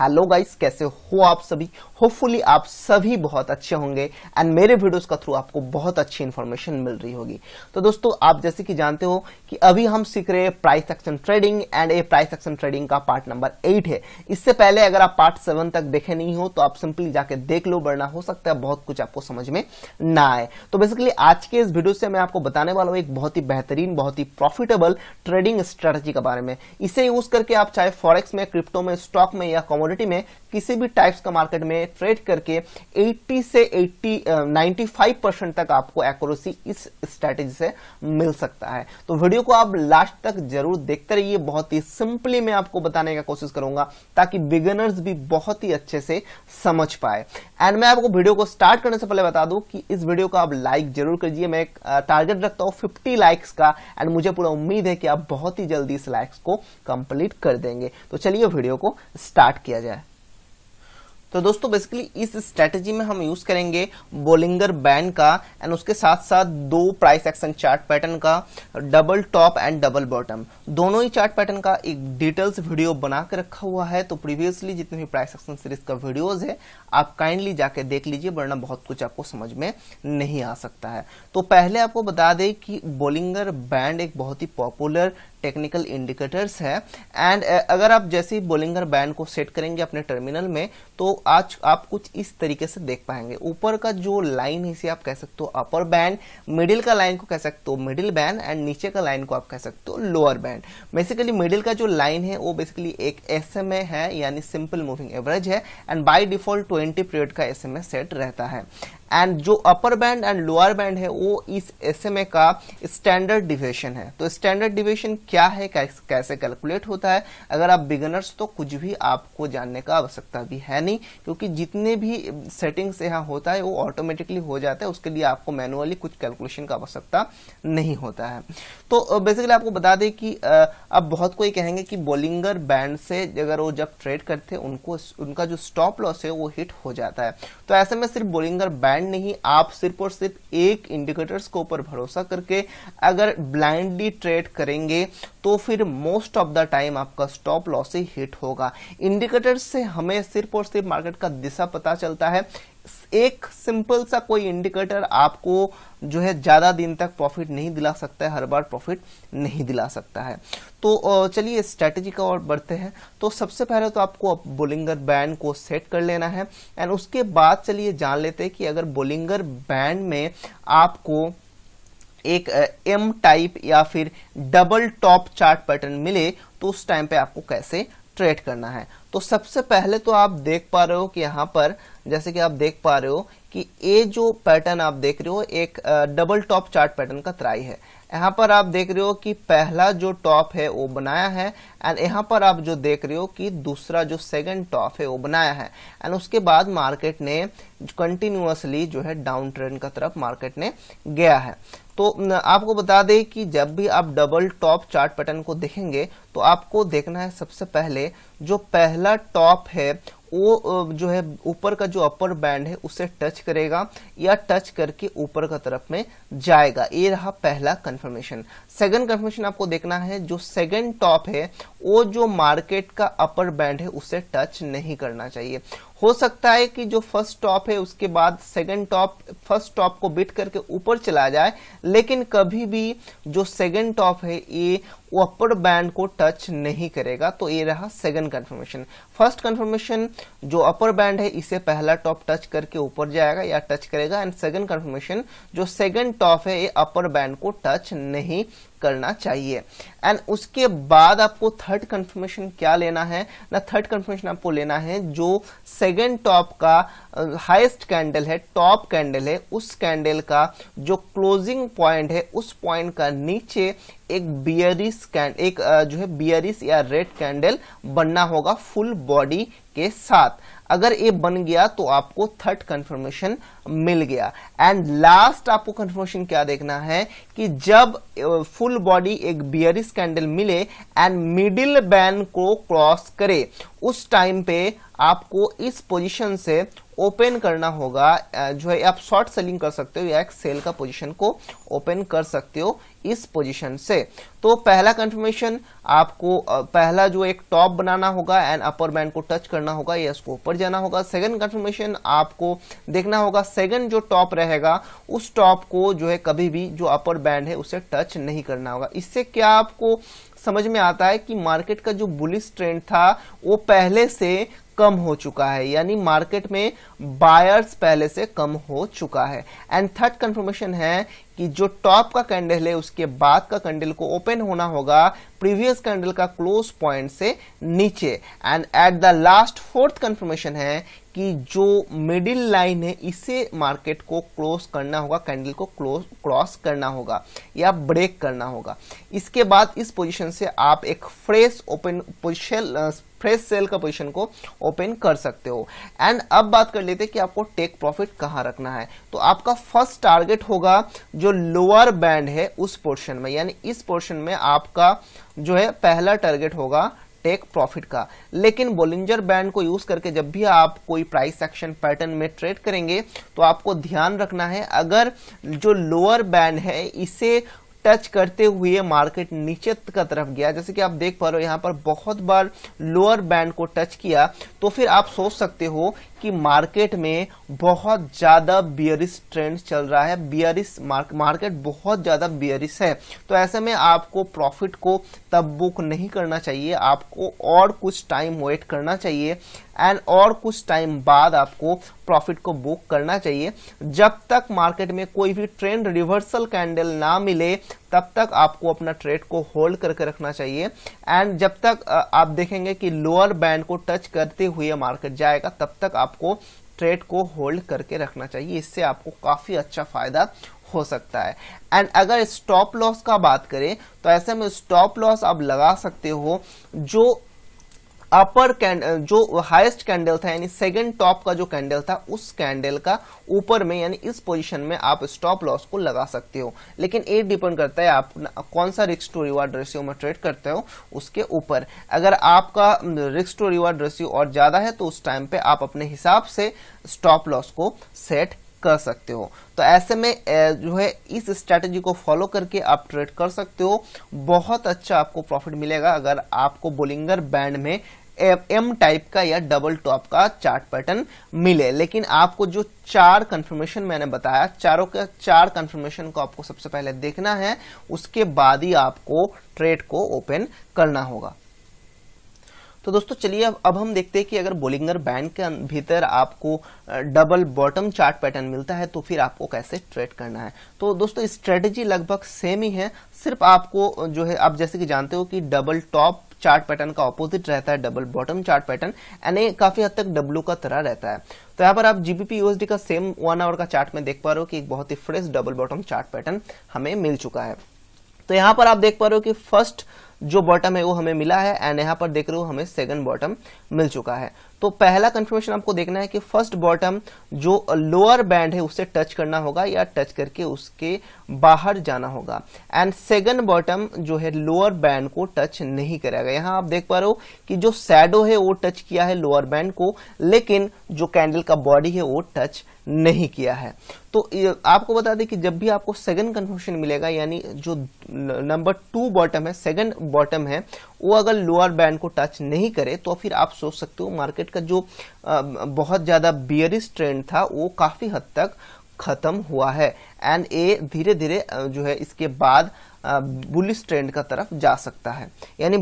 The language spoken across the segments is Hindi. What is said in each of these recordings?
हेलो गाइस कैसे हो आप सभी होपफुली आप सभी बहुत अच्छे होंगे एंड मेरे वीडियोस का थ्रू आपको बहुत अच्छी इन्फॉर्मेशन मिल रही होगी तो दोस्तों आप जैसे कि जानते हो कि अभी हम सीख रहे हैं price action trading and A price action trading का पार्ट नंबर एट है इससे पहले अगर आप पार्ट सेवन तक देखे नहीं हो तो आप सिंपली जाके देख लो वर्णा हो सकता है बहुत कुछ आपको समझ में ना आए तो बेसिकली आज के इस वीडियो से मैं आपको बताने वाला हूँ एक बहुत ही बेहतरीन बहुत ही प्रॉफिटेबल ट्रेडिंग स्ट्रेटेजी के बारे में इसे यूज करके आप चाहे फॉरेक्स में क्रिप्टो में स्टॉक में या कॉमर्स कमोडिटी में किसी भी टाइप्स का मार्केट में ट्रेड करके 80 से 80 95 परसेंट तक आपको एक्यूरेसी इस स्ट्रेटेजी से मिल सकता है तो वीडियो को आप लास्ट तक जरूर देखते रहिए बहुत ही सिंपली मैं आपको बताने का कोशिश करूंगा ताकि बिगनर्स भी बहुत ही अच्छे से समझ पाए एंड मैं आपको वीडियो को स्टार्ट करने से पहले बता दूं कि इस वीडियो को आप लाइक जरूर करिए मैं एक टारगेट uh, रखता हूं फिफ्टी लाइक्स का एंड मुझे पूरा उम्मीद है कि आप बहुत ही जल्दी इस लाइक्स को कंप्लीट कर देंगे तो चलिए वीडियो को स्टार्ट किया किया जाए तो दोस्तों बेसिकली इस स्ट्रेटेजी में हम यूज करेंगे बोलिंगर बैंड का एंड उसके साथ साथ दो प्राइस एक्शन चार्ट पैटर्न का double top and double bottom दोनों ही चार्ट पैटर्न का एक डिटेल्स वीडियो बना के रखा हुआ है तो प्रीवियसली जितने भी प्राइस एक्शन सीरीज का वीडियोस है आप काइंडली जाके देख लीजिए वरना बहुत कुछ आपको समझ में नहीं आ सकता है तो पहले आपको बता दें कि बोलिंगर बैंड एक बहुत ही पॉपुलर टेक्निकल इंडिकेटर्स है एंड अगर आप जैसे ही बोलिंगर बैंड को सेट करेंगे अपने टर्मिनल में तो आज आप कुछ इस तरीके से देख पाएंगे ऊपर का जो लाइन है इसे आप कह सकते हो अपर बैंड मिडिल का लाइन को कह सकते हो मिडिल बैंड एंड नीचे का लाइन को आप कह सकते हो लोअर बैंड बेसिकली मिडिल का जो लाइन है वो बेसिकली एक एस है यानी सिंपल मूविंग एवरेज है and by default twenty period का एस सेट रहता है एंड जो upper band and lower band है वो इस एसएमए का स्टैंडर्ड डिवेशन है तो स्टैंडर्ड डिवेशन क्या है कैसे कैलकुलेट होता है अगर आप बिगनर्स तो कुछ भी आपको जानने का आवश्यकता भी है नहीं क्योंकि जितने भी सेटिंग्स यहाँ होता है वो ऑटोमेटिकली हो जाता है उसके लिए आपको मैनुअली कुछ कैलकुलेशन का आवश्यकता नहीं होता है तो बेसिकली आपको बता दें कि अब बहुत कोई कहेंगे कि बॉलिंगर बैंड से अगर वो जब ट्रेड करते हैं उनको उनका जो स्टॉप लॉस है वो हिट हो जाता है तो ऐसे में सिर्फ बॉलिंगर बैंड ब्लाइंड नहीं आप सिर्फ और सिर्फ एक इंडिकेटर्स के ऊपर भरोसा करके अगर ब्लाइंडली ट्रेड करेंगे तो फिर मोस्ट ऑफ द टाइम आपका स्टॉप लॉस ही हिट होगा इंडिकेटर्स से हमें सिर्फ और सिर्फ मार्केट का दिशा पता चलता है एक सिंपल सा कोई इंडिकेटर आपको जो है ज़्यादा दिन तक प्रॉफिट नहीं दिला सकता है हर बार प्रॉफिट नहीं दिला सकता है तो चलिए स्ट्रेटेजी का और बढ़ते हैं तो सबसे पहले तो आपको बोलिंगर बैंड को सेट कर लेना है एंड उसके बाद चलिए जान लेते हैं कि अगर बोलिंगर बैंड में आपको एक एम टाइप या फिर डबल टॉप चार्ट पैटर्न मिले तो उस टाइम पे आपको कैसे ट्रेड करना है तो सबसे पहले तो आप देख पा रहे हो कि यहाँ पर जैसे कि आप देख पा रहे हो कि ये जो पैटर्न आप देख रहे हो एक डबल टॉप चार्ट पैटर्न का त्राई है यहाँ पर आप देख रहे हो कि पहला जो टॉप है वो बनाया है एंड यहाँ पर आप जो देख रहे हो कि दूसरा जो सेकंड टॉप है वो बनाया है एंड उसके बाद मार्केट ने कंटिन्यूसली जो है डाउन ट्रेंड का तरफ मार्केट ने गया है तो आपको बता दें कि जब भी आप डबल टॉप चार्ट पैटर्न को देखेंगे तो आपको देखना है सबसे पहले जो पहला टॉप है वो जो है ऊपर का जो अपर बैंड है उसे टच करेगा या टच करके ऊपर का तरफ में जाएगा ये रहा पहला कंफर्मेशन सेकंड कंफर्मेशन आपको देखना है जो सेकंड टॉप है वो जो मार्केट का अपर बैंड है उसे टच नहीं करना चाहिए हो सकता है कि जो फर्स्ट टॉप है उसके बाद सेकंड टॉप फर्स्ट टॉप को बिट करके ऊपर चला जाए लेकिन कभी भी जो सेकंड टॉप है ये अपर बैंड को टच नहीं करेगा तो ये रहा सेकंड कंफर्मेशन फर्स्ट कंफर्मेशन जो अपर बैंड है इसे पहला टॉप टच करके ऊपर जाएगा या टच करेगा एंड सेकंड कंफर्मेशन जो सेकंड टॉप है ये अपर बैंड को टच नहीं करना चाहिए एंड उसके बाद आपको थर्ड कंफर्मेशन क्या लेना है ना थर्ड कंफर्मेशन आपको लेना है जो सेकेंड टॉप का हाईएस्ट uh, कैंडल है टॉप कैंडल है उस कैंडल का जो क्लोजिंग पॉइंट है उस पॉइंट का नीचे एक बियरिस कैंड एक जो है बियरिस या रेड कैंडल बनना होगा फुल बॉडी के साथ अगर ये बन गया तो आपको थर्ड कंफर्मेशन मिल गया एंड लास्ट आपको कंफर्मेशन क्या देखना है कि जब फुल बॉडी एक बियरिस कैंडल मिले एंड मिडिल बैन को क्रॉस करे उस टाइम पे आपको इस पोजीशन से ओपन करना होगा जो है आप शॉर्ट सेलिंग कर सकते हो या एक सेल का पोजीशन को ओपन कर सकते हो इस पोजीशन से तो पहला कंफर्मेशन आपको पहला जो एक टॉप बनाना होगा एंड अपर बैंड को टच करना होगा या इसको ऊपर जाना होगा सेकंड कंफर्मेशन आपको देखना होगा सेकंड जो टॉप रहेगा उस टॉप को जो है कभी भी जो अपर बैंड है उसे टच नहीं करना होगा इससे क्या आपको समझ में आता है कि मार्केट का जो बुलिस ट्रेंड था वो पहले से कम हो चुका है यानी मार्केट में बायर्स पहले से कम हो चुका है एंड थर्ड कंफर्मेशन है कि जो टॉप का कैंडल है उसके बाद का कैंडल को ओपन होना होगा प्रीवियस कैंडल का क्लोज पॉइंट से नीचे and at the last fourth confirmation है कि जो मिडिल लाइन है इसे मार्केट को क्लोज करना होगा कैंडल को क्लोज क्रॉस करना होगा या ब्रेक करना होगा इसके बाद इस पोजीशन से आप एक fresh open position fresh sell का पोजीशन को ओपन कर सकते हो एंड अब बात कर लेते हैं कि आपको टेक प्रॉफिट कहाँ रखना है तो आपका फर्स्ट टारगेट होगा जो लोअर बैंड है उस पोर्शन में यानी इस पोर्शन में आपका जो है पहला टारगेट होगा टेक प्रॉफिट का लेकिन बोलिंजर बैंड को यूज करके जब भी आप कोई प्राइस एक्शन पैटर्न में ट्रेड करेंगे तो आपको ध्यान रखना है अगर जो लोअर बैंड है इसे टच करते हुए मार्केट नीचे का तरफ गया जैसे कि आप देख पा रहे हो यहाँ पर बहुत बार लोअर बैंड को टच किया तो फिर आप सोच सकते हो कि मार्केट में बहुत ज़्यादा बियरिस ट्रेंड चल रहा है बियरिस मार्क, मार्केट बहुत ज़्यादा बियरिस है तो ऐसे में आपको प्रॉफिट को तब बुक नहीं करना चाहिए आपको और कुछ टाइम वेट करना चाहिए एंड और कुछ टाइम बाद आपको प्रॉफिट को बुक करना चाहिए जब तक मार्केट में कोई भी ट्रेंड रिवर्सल कैंडल ना मिले तब तक आपको अपना ट्रेड को होल्ड करके रखना चाहिए एंड जब तक आप देखेंगे कि लोअर बैंड को टच करते हुए मार्केट जाएगा तब तक आपको ट्रेड को होल्ड करके रखना चाहिए इससे आपको काफी अच्छा फायदा हो सकता है एंड अगर स्टॉप लॉस का बात करें तो ऐसे में स्टॉप लॉस आप लगा सकते हो जो अपर कैंडल uh, जो हाईएस्ट कैंडल था यानी सेकंड टॉप का जो कैंडल था उस कैंडल का ऊपर में यानी इस पोजीशन में आप स्टॉप लॉस को लगा सकते हो लेकिन ये डिपेंड करता है आप कौन सा रिक्स टू रिवार्ड रेशियो में ट्रेड करते हो उसके ऊपर अगर आपका रिक्स टू रिवार्ड रेशियो और ज्यादा है तो उस टाइम पे आप अपने हिसाब से स्टॉप लॉस को सेट कर सकते हो तो ऐसे में जो है इस स्ट्रैटेजी को फॉलो करके आप ट्रेड कर सकते हो बहुत अच्छा आपको प्रॉफिट मिलेगा अगर आपको बोलिंगर बैंड में एम टाइप का या डबल टॉप का चार्ट पैटर्न मिले लेकिन आपको जो चार कंफर्मेशन मैंने बताया चारों के चार कंफर्मेशन को आपको सबसे पहले देखना है उसके बाद ही आपको ट्रेड को ओपन करना होगा तो दोस्तों चलिए अब अब हम देखते हैं कि अगर बोलिंगर बैंड के अं-, भीतर आपको डबल बॉटम चार्ट पैटर्न मिलता है तो फिर आपको कैसे ट्रेड करना है तो दोस्तों स्ट्रेटेजी लगभग सेम ही है सिर्फ आपको जो है आप जैसे कि जानते हो कि डबल टॉप चार्ट पैटर्न का ऑपोजिट रहता है डबल बॉटम चार्ट पैटर्न यानी काफी हद तक डब्लू का तरह रहता है तो यहाँ पर आप जीबीपी यूएसडी का सेम वन आवर का चार्ट में देख पा रहे हो कि एक बहुत ही fresh double bottom chart pattern हमें मिल चुका है तो यहाँ पर आप देख पा रहे हो कि फर्स्ट जो बॉटम है वो हमें मिला है एंड यहाँ पर देख रहे हो हमें सेकंड बॉटम मिल चुका है तो पहला कंफर्मेशन आपको देखना है कि फर्स्ट बॉटम जो लोअर बैंड है उसे टच करना होगा या टच करके उसके बाहर जाना होगा एंड सेकंड बॉटम जो है लोअर बैंड को टच नहीं करेगा यहाँ आप देख पा रहे हो कि जो सैडो है वो टच किया है लोअर बैंड को लेकिन जो कैंडल का बॉडी है वो टच नहीं किया है तो आपको बता दें कि जब भी आपको सेकंड कन्फर्मेशन मिलेगा यानी जो नंबर टू बॉटम है सेकंड बॉटम है वो अगर लोअर बैंड को टच नहीं करे तो फिर आप सोच सकते हो मार्केट का जो बहुत ज़्यादा बियरिस ट्रेंड था वो काफ़ी हद तक खत्म हुआ है एंड ए धीरे धीरे जो है इसके बाद बुलिस ट्रेंड का तरफ जा सकता है यानी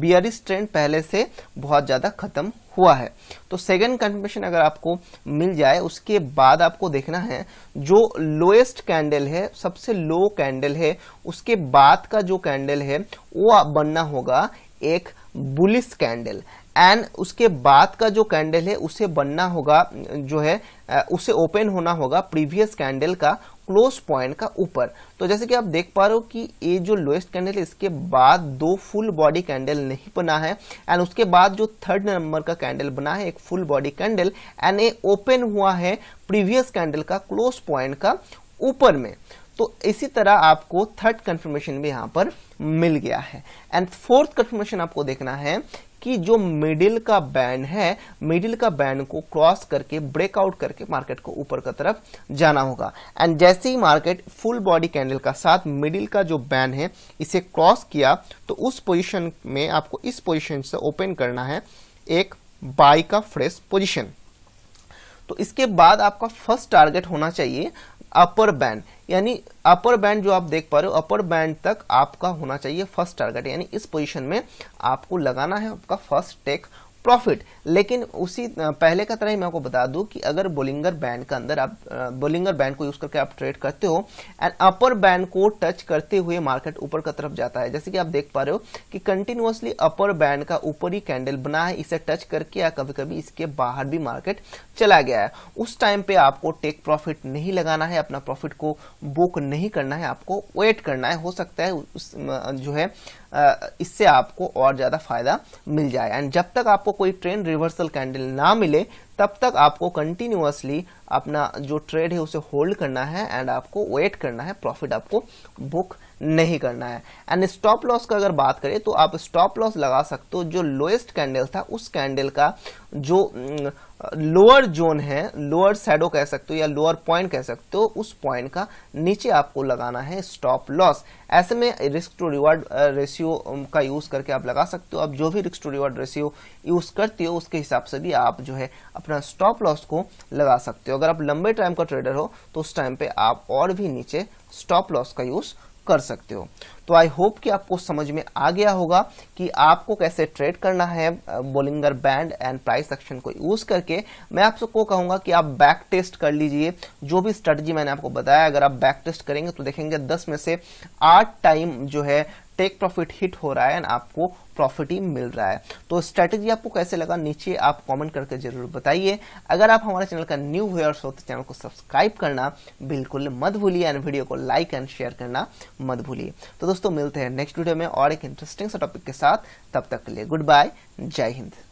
बियरिस ट्रेंड पहले से बहुत ज़्यादा खत्म हुआ है तो सेकेंड कंफर्मेशन अगर आपको मिल जाए उसके बाद आपको देखना है जो लोएस्ट कैंडल है सबसे लो कैंडल है उसके बाद का जो कैंडल है वो बनना होगा एक बुलिस कैंडल एंड उसके बाद का जो कैंडल है उसे बनना होगा जो है उसे ओपन होना होगा प्रीवियस कैंडल का क्लोज पॉइंट का ऊपर तो जैसे कि आप देख पा रहे हो कि ये जो लोएस्ट कैंडल है इसके बाद दो फुल बॉडी कैंडल नहीं बना है एंड उसके बाद जो थर्ड नंबर का कैंडल बना है एक फुल बॉडी कैंडल एंड ये ओपन हुआ है प्रीवियस कैंडल का क्लोज पॉइंट का ऊपर में तो इसी तरह आपको थर्ड कंफर्मेशन भी यहाँ पर मिल गया है एंड फोर्थ कंफर्मेशन आपको देखना है कि जो मिडिल का बैंड है मिडिल का बैंड को क्रॉस करके ब्रेकआउट करके मार्केट को ऊपर की तरफ जाना होगा एंड जैसे ही मार्केट फुल बॉडी कैंडल का साथ मिडिल का जो बैंड है इसे क्रॉस किया तो उस पोजीशन में आपको इस पोजीशन से ओपन करना है एक बाई का फ्रेश पोजीशन तो इसके बाद आपका फर्स्ट टारगेट होना चाहिए अपर बैंड यानी अपर बैंड जो आप देख पा रहे हो अपर बैंड तक आपका होना चाहिए फर्स्ट टारगेट यानी इस पोजीशन में आपको लगाना है आपका फर्स्ट टेक प्रॉफिट लेकिन उसी पहले का तरह ही मैं आपको बता दूं कि अगर बोलिंगर बैंड के अंदर आप बोलिंगर बैंड को यूज करके आप ट्रेड करते हो एंड अपर बैंड को टच करते हुए मार्केट ऊपर की तरफ जाता है जैसे कि आप देख पा रहे हो कि कंटिन्यूसली अपर बैंड का ऊपर ही कैंडल बना है इसे टच करके या कभी कभी इसके बाहर भी मार्केट चला गया है उस टाइम पे आपको टेक प्रॉफिट नहीं लगाना है अपना प्रॉफिट को बुक नहीं करना है आपको वेट करना है हो सकता है उस जो है इससे आपको और ज्यादा फायदा मिल जाए एंड जब तक आपको कोई ट्रेंड रिवर्सल कैंडल ना मिले तब तक आपको कंटिन्यूसली अपना जो ट्रेड है उसे होल्ड करना है एंड आपको वेट करना है प्रॉफिट आपको बुक नहीं करना है एंड स्टॉप लॉस का अगर बात करें तो आप स्टॉप लॉस लगा सकते हो जो लोएस्ट कैंडल था उस कैंडल का जो लोअर जोन है लोअर शेडो कह सकते हो या लोअर पॉइंट कह सकते हो उस पॉइंट का नीचे आपको लगाना है स्टॉप लॉस ऐसे में रिस्क टू रिवार्ड रेशियो का यूज करके आप लगा सकते हो आप जो भी risk to reward ratio use करते हो उसके हिसाब से भी आप जो है अपना स्टॉप लॉस को लगा सकते हो अगर आप लंबे टाइम का ट्रेडर हो तो उस टाइम पे आप और भी नीचे स्टॉप लॉस का यूज कर सकते हो तो आई होप कि आपको समझ में आ गया होगा कि आपको कैसे ट्रेड करना है Bollinger band and price action को यूज करके मैं आप सबको कहूंगा कि आप बैक टेस्ट कर लीजिए जो भी स्ट्रेटजी मैंने आपको बताया अगर आप बैक टेस्ट करेंगे तो देखेंगे दस में से आठ टाइम जो है टेक प्रॉफिट हिट हो रहा है एंड आपको प्रॉफिट ही मिल रहा है तो स्ट्रेटेजी आपको कैसे लगा नीचे आप कमेंट करके जरूर बताइए अगर आप हमारे चैनल का न्यू व्यूअर्स हो तो चैनल को सब्सक्राइब करना बिल्कुल मत भूलिए एंड वीडियो को लाइक एंड शेयर करना मत भूलिए तो दोस्तों मिलते हैं नेक्स्ट वीडियो में और एक इंटरेस्टिंग सा टॉपिक के साथ तब तक के लिए गुड बाय जय हिंद